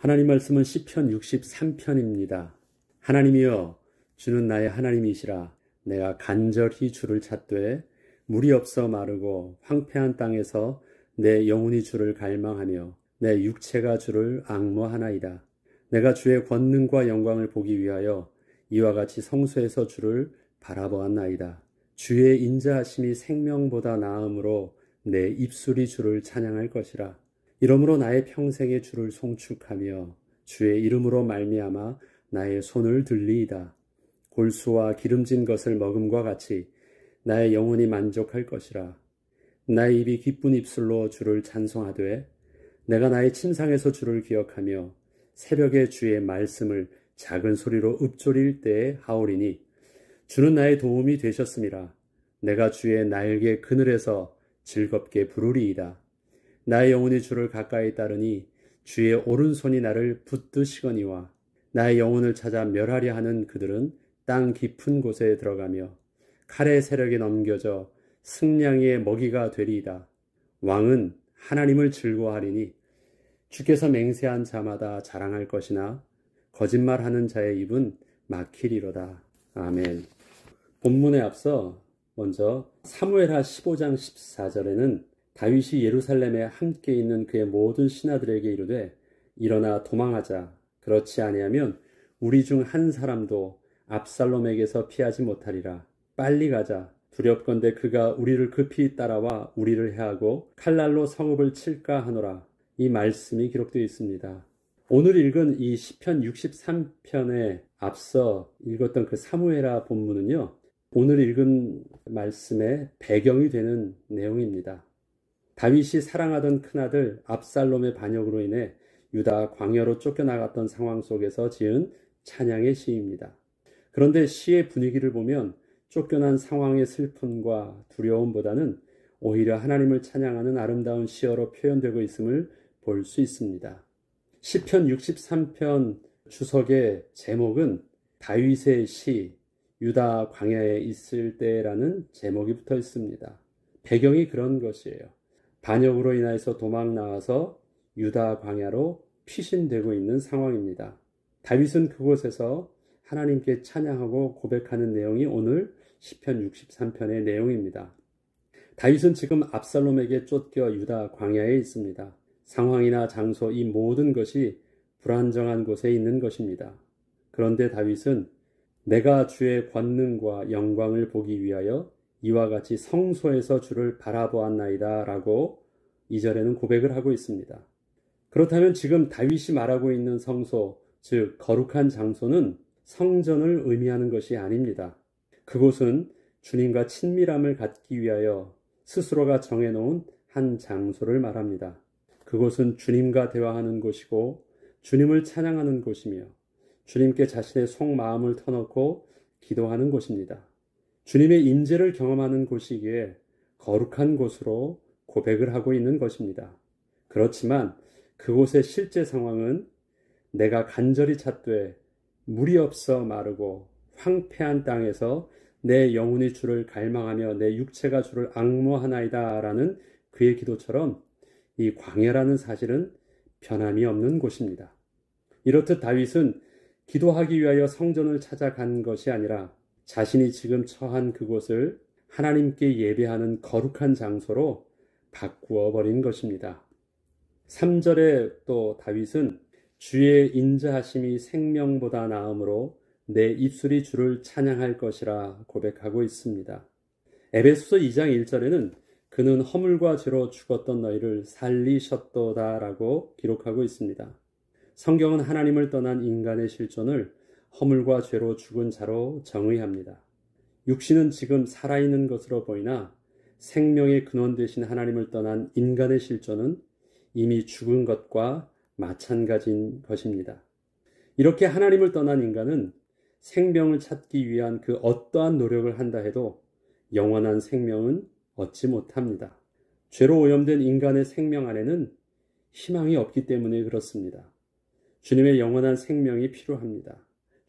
하나님 말씀은 시편 63편입니다. 하나님이여 주는 나의 하나님이시라 내가 간절히 주를 찾되 물이 없어 마르고 황폐한 땅에서 내 영혼이 주를 갈망하며 내 육체가 주를 악모하나이다. 내가 주의 권능과 영광을 보기 위하여 이와 같이 성소에서 주를 바라보았나이다. 주의 인자하심이 생명보다 나음으로 내 입술이 주를 찬양할 것이라. 이러므로 나의 평생에 주를 송축하며 주의 이름으로 말미암아 나의 손을 들리이다. 골수와 기름진 것을 먹음과 같이 나의 영혼이 만족할 것이라. 나의 입이 기쁜 입술로 주를 찬송하되 내가 나의 침상에서 주를 기억하며 새벽에 주의 말씀을 작은 소리로 읊조릴 때에 하오리니 주는 나의 도움이 되셨습니다. 내가 주의 날개 그늘에서 즐겁게 부르리이다. 나의 영혼이 주를 가까이 따르니 주의 오른손이 나를 붙드시거니와 나의 영혼을 찾아 멸하려 하는 그들은 땅 깊은 곳에 들어가며 칼의 세력에 넘겨져 승냥이의 먹이가 되리이다. 왕은 하나님을 즐거워하리니 주께서 맹세한 자마다 자랑할 것이나 거짓말하는 자의 입은 막히리로다. 아멘. 본문에 앞서 먼저 사무엘하 15장 14절에는 다윗이 예루살렘에 함께 있는 그의 모든 신하들에게 이르되 일어나 도망하자 그렇지 아니하면 우리 중 한 사람도 압살롬에게서 피하지 못하리라 빨리 가자 두렵건대 그가 우리를 급히 따라와 우리를 해하고 칼날로 성읍을 칠까 하노라 이 말씀이 기록되어 있습니다. 오늘 읽은 이 시편 63편에 앞서 읽었던 그 사무에라 본문은요. 오늘 읽은 말씀의 배경이 되는 내용입니다. 다윗이 사랑하던 큰아들 압살롬의 반역으로 인해 유다 광야로 쫓겨나갔던 상황 속에서 지은 찬양의 시입니다. 그런데 시의 분위기를 보면 쫓겨난 상황의 슬픔과 두려움보다는 오히려 하나님을 찬양하는 아름다운 시어로 표현되고 있음을 볼 수 있습니다. 시편 63편 주석의 제목은 다윗의 시 유다 광야에 있을 때라는 제목이 붙어 있습니다. 배경이 그런 것이에요. 반역으로 인하여서 도망 나와서 유다 광야로 피신되고 있는 상황입니다. 다윗은 그곳에서 하나님께 찬양하고 고백하는 내용이 오늘 시편 63편의 내용입니다. 다윗은 지금 압살롬에게 쫓겨 유다 광야에 있습니다. 상황이나 장소 이 모든 것이 불안정한 곳에 있는 것입니다. 그런데 다윗은 내가 주의 권능과 영광을 보기 위하여 이와 같이 성소에서 주를 바라보았나이다 라고 이절에는 고백을 하고 있습니다. 그렇다면 지금 다윗이 말하고 있는 성소, 즉 거룩한 장소는 성전을 의미하는 것이 아닙니다. 그곳은 주님과 친밀함을 갖기 위하여 스스로가 정해놓은 한 장소를 말합니다. 그곳은 주님과 대화하는 곳이고 주님을 찬양하는 곳이며 주님께 자신의 속마음을 터놓고 기도하는 곳입니다. 주님의 임재를 경험하는 곳이기에 거룩한 곳으로 고백을 하고 있는 것입니다. 그렇지만 그곳의 실제 상황은 내가 간절히 찾되 물이 없어 마르고 황폐한 땅에서 내 영혼이 주를 갈망하며 내 육체가 주를 악모하나이다 라는 그의 기도처럼 이 광야라는 사실은 변함이 없는 곳입니다. 이렇듯 다윗은 기도하기 위하여 성전을 찾아간 것이 아니라 자신이 지금 처한 그곳을 하나님께 예배하는 거룩한 장소로 바꾸어 버린 것입니다. 3절에 또 다윗은 주의 인자하심이 생명보다 나음으로 내 입술이 주를 찬양할 것이라 고백하고 있습니다. 에베소서 2장 1절에는 그는 허물과 죄로 죽었던 너희를 살리셨도다라고 기록하고 있습니다. 성경은 하나님을 떠난 인간의 실존을 허물과 죄로 죽은 자로 정의합니다. 육신은 지금 살아있는 것으로 보이나 생명의 근원 되신 하나님을 떠난 인간의 실존은 이미 죽은 것과 마찬가지인 것입니다. 이렇게 하나님을 떠난 인간은 생명을 찾기 위한 그 어떠한 노력을 한다 해도 영원한 생명은 얻지 못합니다. 죄로 오염된 인간의 생명 안에는 희망이 없기 때문에 그렇습니다. 주님의 영원한 생명이 필요합니다.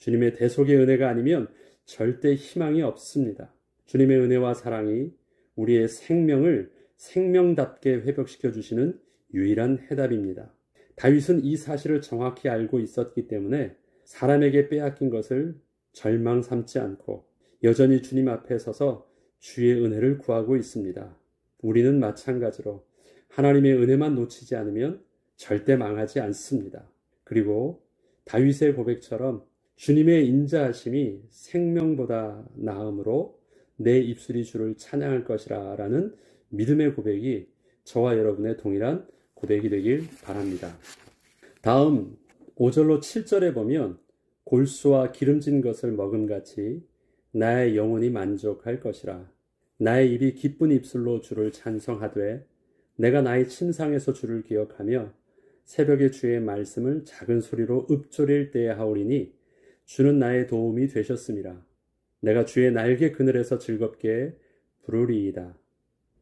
주님의 대속의 은혜가 아니면 절대 희망이 없습니다. 주님의 은혜와 사랑이 우리의 생명을 생명답게 회복시켜 주시는 유일한 해답입니다. 다윗은 이 사실을 정확히 알고 있었기 때문에 사람에게 빼앗긴 것을 절망 삼지 않고 여전히 주님 앞에 서서 주의 은혜를 구하고 있습니다. 우리는 마찬가지로 하나님의 은혜만 놓치지 않으면 절대 망하지 않습니다. 그리고 다윗의 고백처럼 주님의 인자하심이 생명보다 나음으로 내 입술이 주를 찬양할 것이라 라는 믿음의 고백이 저와 여러분의 동일한 고백이 되길 바랍니다. 다음 5절로 7절에 보면 골수와 기름진 것을 먹음 같이 나의 영혼이 만족할 것이라 나의 입이 기쁜 입술로 주를 찬성하되 내가 나의 침상에서 주를 기억하며 새벽에 주의 말씀을 작은 소리로 읊조릴 때에 하오리니 주는 나의 도움이 되셨습니다. 내가 주의 날개 그늘에서 즐겁게 부르리이다.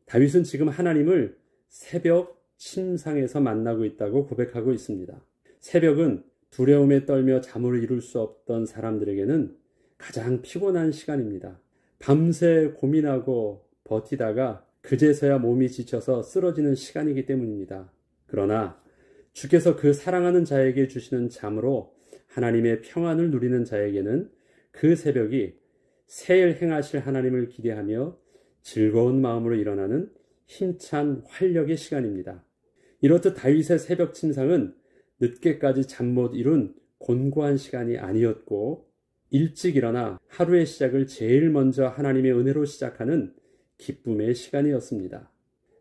다윗은 지금 하나님을 새벽 침상에서 만나고 있다고 고백하고 있습니다. 새벽은 두려움에 떨며 잠을 이룰 수 없던 사람들에게는 가장 피곤한 시간입니다. 밤새 고민하고 버티다가 그제서야 몸이 지쳐서 쓰러지는 시간이기 때문입니다. 그러나 주께서 그 사랑하는 자에게 주시는 잠으로 하나님의 평안을 누리는 자에게는 그 새벽이 새일 행하실 하나님을 기대하며 즐거운 마음으로 일어나는 힘찬 활력의 시간입니다. 이렇듯 다윗의 새벽 침상은 늦게까지 잠 못 이룬 곤고한 시간이 아니었고 일찍 일어나 하루의 시작을 제일 먼저 하나님의 은혜로 시작하는 기쁨의 시간이었습니다.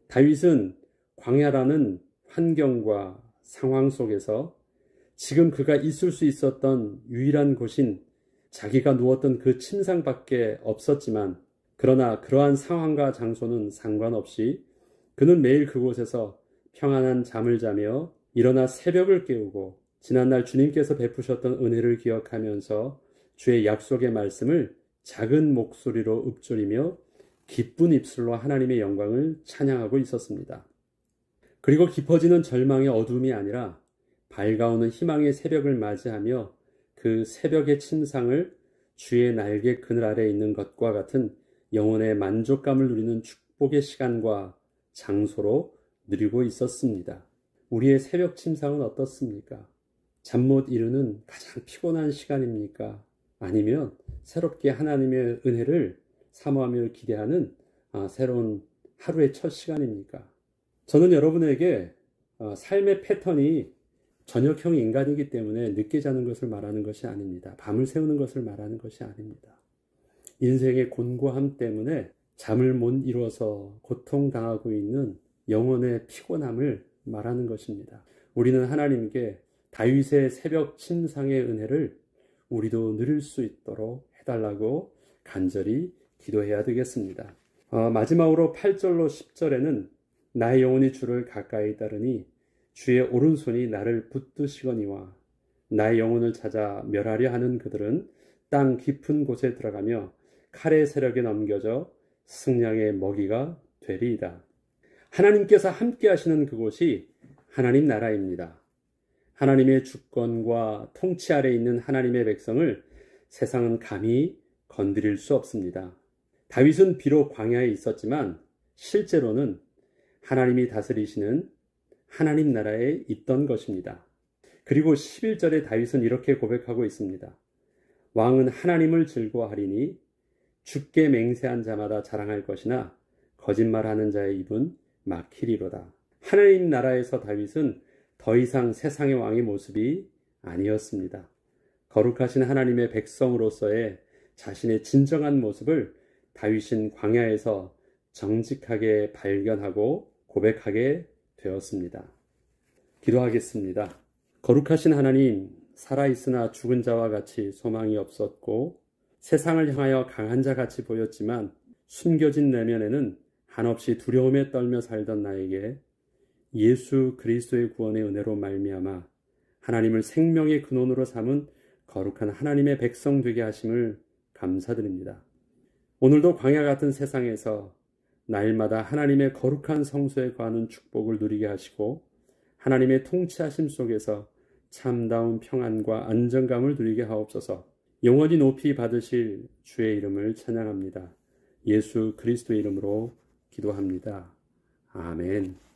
다윗은 광야라는 환경과 상황 속에서 지금 그가 있을 수 있었던 유일한 곳인 자기가 누웠던 그 침상밖에 없었지만 그러나 그러한 상황과 장소는 상관없이 그는 매일 그곳에서 평안한 잠을 자며 일어나 새벽을 깨우고 지난날 주님께서 베푸셨던 은혜를 기억하면서 주의 약속의 말씀을 작은 목소리로 읊조리며 기쁜 입술로 하나님의 영광을 찬양하고 있었습니다. 그리고 깊어지는 절망의 어둠이 아니라 밝아오는 희망의 새벽을 맞이하며 그 새벽의 침상을 주의 날개 그늘 아래 있는 것과 같은 영혼의 만족감을 누리는 축복의 시간과 장소로 누리고 있었습니다. 우리의 새벽 침상은 어떻습니까? 잠 못 이루는 가장 피곤한 시간입니까? 아니면 새롭게 하나님의 은혜를 사모하며 기대하는 아, 새로운 하루의 첫 시간입니까? 저는 여러분에게 아, 삶의 패턴이 저녁형 인간이기 때문에 늦게 자는 것을 말하는 것이 아닙니다. 밤을 새우는 것을 말하는 것이 아닙니다. 인생의 곤고함 때문에 잠을 못이루어서 고통당하고 있는 영혼의 피곤함을 말하는 것입니다. 우리는 하나님께 다윗의 새벽 침상의 은혜를 우리도 누릴 수 있도록 해달라고 간절히 기도해야 되겠습니다. 어, 마지막으로 8절로 10절에는 나의 영혼이 주를 가까이 따르니 주의 오른손이 나를 붙드시거니와 나의 영혼을 찾아 멸하려 하는 그들은 땅 깊은 곳에 들어가며 칼의 세력에 넘겨져 승냥의 먹이가 되리이다. 하나님께서 함께 하시는 그곳이 하나님 나라입니다. 하나님의 주권과 통치 아래 있는 하나님의 백성을 세상은 감히 건드릴 수 없습니다. 다윗은 비록 광야에 있었지만 실제로는 하나님이 다스리시는 하나님 나라에 있던 것입니다. 그리고 11절에 다윗은 이렇게 고백하고 있습니다. 왕은 하나님을 즐거워하리니 죽게 맹세한 자마다 자랑할 것이나 거짓말하는 자의 입은 막히리로다. 하나님 나라에서 다윗은 더 이상 세상의 왕의 모습이 아니었습니다. 거룩하신 하나님의 백성으로서의 자신의 진정한 모습을 다윗은 광야에서 정직하게 발견하고 고백하게 되었습니다. 기도하겠습니다. 거룩하신 하나님, 살아있으나 죽은 자와 같이 소망이 없었고 세상을 향하여 강한 자 같이 보였지만 숨겨진 내면에는 한없이 두려움에 떨며 살던 나에게 예수 그리스도의 구원의 은혜로 말미암아 하나님을 생명의 근원으로 삼은 거룩한 하나님의 백성 되게 하심을 감사드립니다. 오늘도 광야 같은 세상에서 날마다 하나님의 거룩한 성소에 관한 축복을 누리게 하시고 하나님의 통치하심 속에서 참다운 평안과 안정감을 누리게 하옵소서 영원히 높이 받으실 주의 이름을 찬양합니다. 예수 그리스도 이름으로 기도합니다. 아멘.